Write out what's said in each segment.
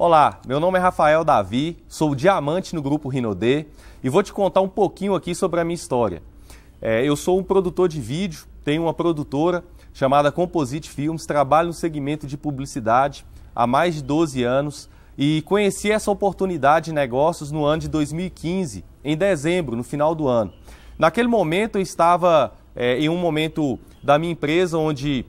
Olá, meu nome é Rafael Davi, sou diamante no grupo Rinodê e vou te contar um pouquinho aqui sobre a minha história. É, eu sou um produtor de vídeo, tenho uma produtora chamada Composite Films, trabalho no segmento de publicidade há mais de 12 anos e conheci essa oportunidade de negócios no ano de 2015, em dezembro, no final do ano. Naquele momento eu estava é, em um momento da minha empresa onde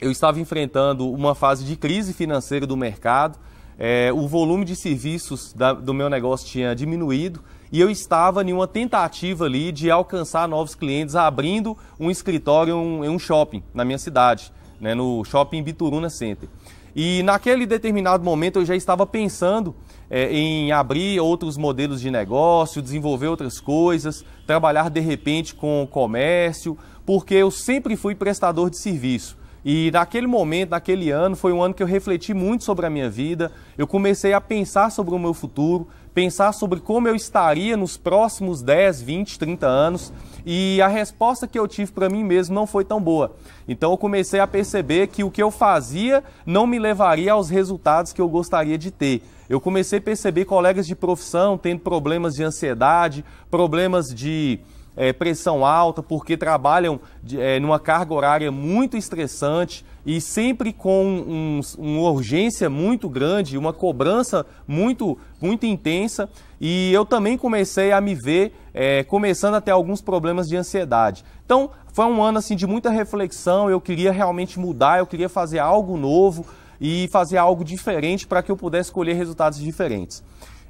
eu estava enfrentando uma fase de crise financeira do mercado é, o volume de serviços da, do meu negócio tinha diminuído e eu estava em uma tentativa ali de alcançar novos clientes abrindo um escritório em um, um, shopping na minha cidade, né, no shopping Bituruna Center. E naquele determinado momento eu já estava pensando é, em abrir outros modelos de negócio, desenvolver outras coisas, trabalhar de repente com comércio, porque eu sempre fui prestador de serviço. E naquele momento, naquele ano, foi um ano que eu refleti muito sobre a minha vida. Eu comecei a pensar sobre o meu futuro, pensar sobre como eu estaria nos próximos 10, 20, 30 anos. E a resposta que eu tive para mim mesmo não foi tão boa. Então eu comecei a perceber que o que eu fazia não me levaria aos resultados que eu gostaria de ter. Eu comecei a perceber colegas de profissão tendo problemas de ansiedade, problemas de é, pressão alta, porque trabalham de, é, numa carga horária muito estressante e sempre com um, uma urgência muito grande, uma cobrança muito, muito intensa. E eu também comecei a me ver é, começando a ter alguns problemas de ansiedade. Então, foi um ano assim de muita reflexão. Eu queria realmente mudar, eu queria fazer algo novo e fazer algo diferente para que eu pudesse colher resultados diferentes.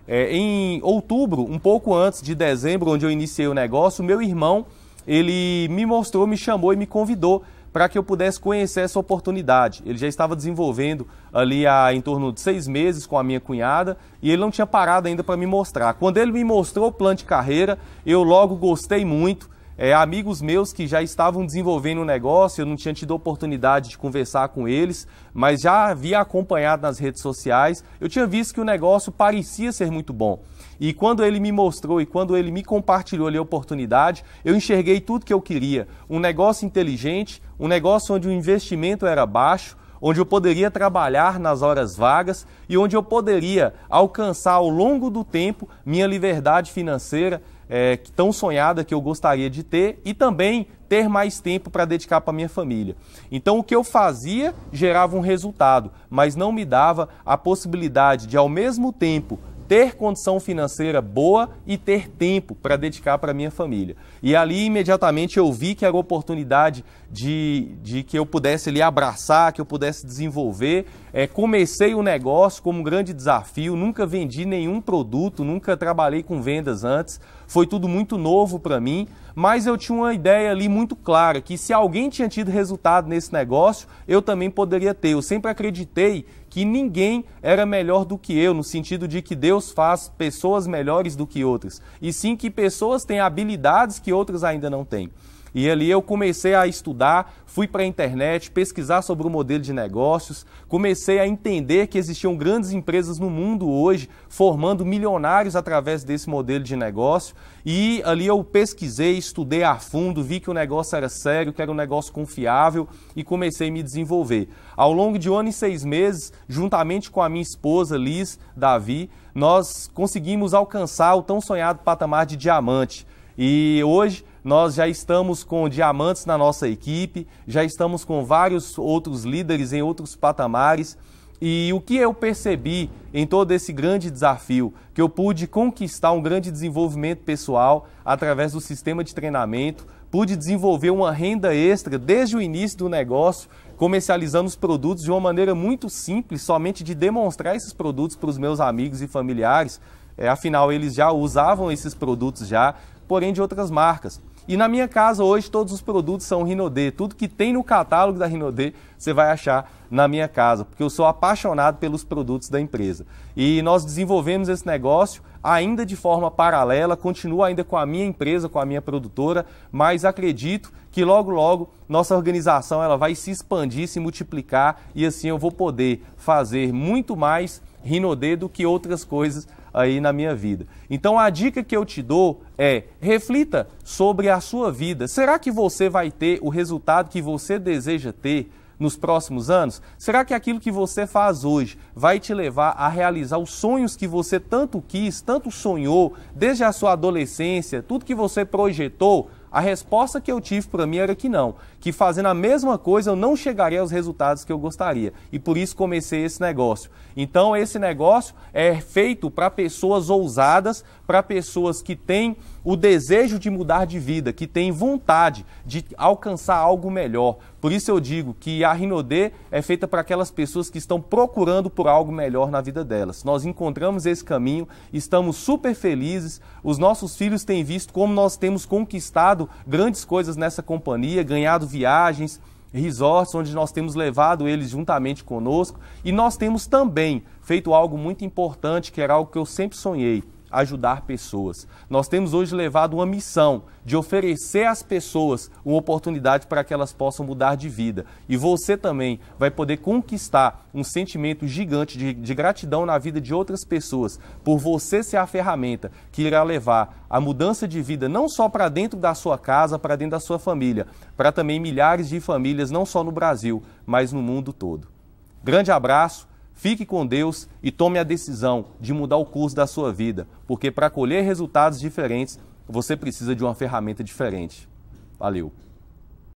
É, em outubro, um pouco antes de dezembro, onde eu iniciei o negócio, meu irmão ele me mostrou, me chamou e me convidou para que eu pudesse conhecer essa oportunidade. Ele já estava desenvolvendo ali há em torno de seis meses com a minha cunhada e ele não tinha parado ainda para me mostrar. Quando ele me mostrou o plano de carreira, eu logo gostei muito é, amigos meus que já estavam desenvolvendo o um negócio, eu não tinha tido oportunidade de conversar com eles, mas já havia acompanhado nas redes sociais, eu tinha visto que o negócio parecia ser muito bom. E quando ele me mostrou e quando ele me compartilhou ali a oportunidade, eu enxerguei tudo que eu queria. Um negócio inteligente, um negócio onde o investimento era baixo, onde eu poderia trabalhar nas horas vagas e onde eu poderia alcançar ao longo do tempo minha liberdade financeira é, tão sonhada que eu gostaria de ter e também ter mais tempo para dedicar para minha família. Então o que eu fazia gerava um resultado, mas não me dava a possibilidade de ao mesmo tempo ter condição financeira boa e ter tempo para dedicar para minha família. E ali imediatamente eu vi que era oportunidade de, de que eu pudesse ali abraçar, que eu pudesse desenvolver. É, comecei o negócio como um grande desafio, nunca vendi nenhum produto, nunca trabalhei com vendas antes foi tudo muito novo para mim, mas eu tinha uma ideia ali muito clara que se alguém tinha tido resultado nesse negócio, eu também poderia ter. Eu sempre acreditei que ninguém era melhor do que eu, no sentido de que Deus faz pessoas melhores do que outras, e sim que pessoas têm habilidades que outras ainda não têm. E ali eu comecei a estudar, fui para a internet pesquisar sobre o modelo de negócios, comecei a entender que existiam grandes empresas no mundo hoje formando milionários através desse modelo de negócio. E ali eu pesquisei, estudei a fundo, vi que o negócio era sério, que era um negócio confiável e comecei a me desenvolver. Ao longo de um ano e seis meses, juntamente com a minha esposa Liz Davi, nós conseguimos alcançar o tão sonhado patamar de diamante. E hoje nós já estamos com diamantes na nossa equipe, já estamos com vários outros líderes em outros patamares. E o que eu percebi em todo esse grande desafio, que eu pude conquistar um grande desenvolvimento pessoal através do sistema de treinamento, pude desenvolver uma renda extra desde o início do negócio, comercializando os produtos de uma maneira muito simples, somente de demonstrar esses produtos para os meus amigos e familiares. É, afinal, eles já usavam esses produtos já, porém de outras marcas. E na minha casa hoje todos os produtos são Rinodê. Tudo que tem no catálogo da Rinodê você vai achar na minha casa, porque eu sou apaixonado pelos produtos da empresa. E nós desenvolvemos esse negócio ainda de forma paralela, continuo ainda com a minha empresa, com a minha produtora, mas acredito que logo logo nossa organização ela vai se expandir, se multiplicar e assim eu vou poder fazer muito mais Rinodê do que outras coisas aí na minha vida. Então a dica que eu te dou é: reflita sobre a sua vida. Será que você vai ter o resultado que você deseja ter? nos próximos anos? Será que aquilo que você faz hoje vai te levar a realizar os sonhos que você tanto quis, tanto sonhou, desde a sua adolescência, tudo que você projetou? A resposta que eu tive para mim era que não, que fazendo a mesma coisa eu não chegaria aos resultados que eu gostaria. E por isso comecei esse negócio. Então esse negócio é feito para pessoas ousadas, para pessoas que têm o desejo de mudar de vida, que tem vontade de alcançar algo melhor. Por isso eu digo que a Rinodê é feita para aquelas pessoas que estão procurando por algo melhor na vida delas. Nós encontramos esse caminho, estamos super felizes, os nossos filhos têm visto como nós temos conquistado grandes coisas nessa companhia, ganhado viagens, resorts, onde nós temos levado eles juntamente conosco. E nós temos também feito algo muito importante, que era algo que eu sempre sonhei ajudar pessoas. Nós temos hoje levado uma missão de oferecer às pessoas uma oportunidade para que elas possam mudar de vida. E você também vai poder conquistar um sentimento gigante de, de gratidão na vida de outras pessoas, por você ser a ferramenta que irá levar a mudança de vida não só para dentro da sua casa, para dentro da sua família, para também milhares de famílias, não só no Brasil, mas no mundo todo. Grande abraço. Fique com Deus e tome a decisão de mudar o curso da sua vida, porque para colher resultados diferentes, você precisa de uma ferramenta diferente. Valeu!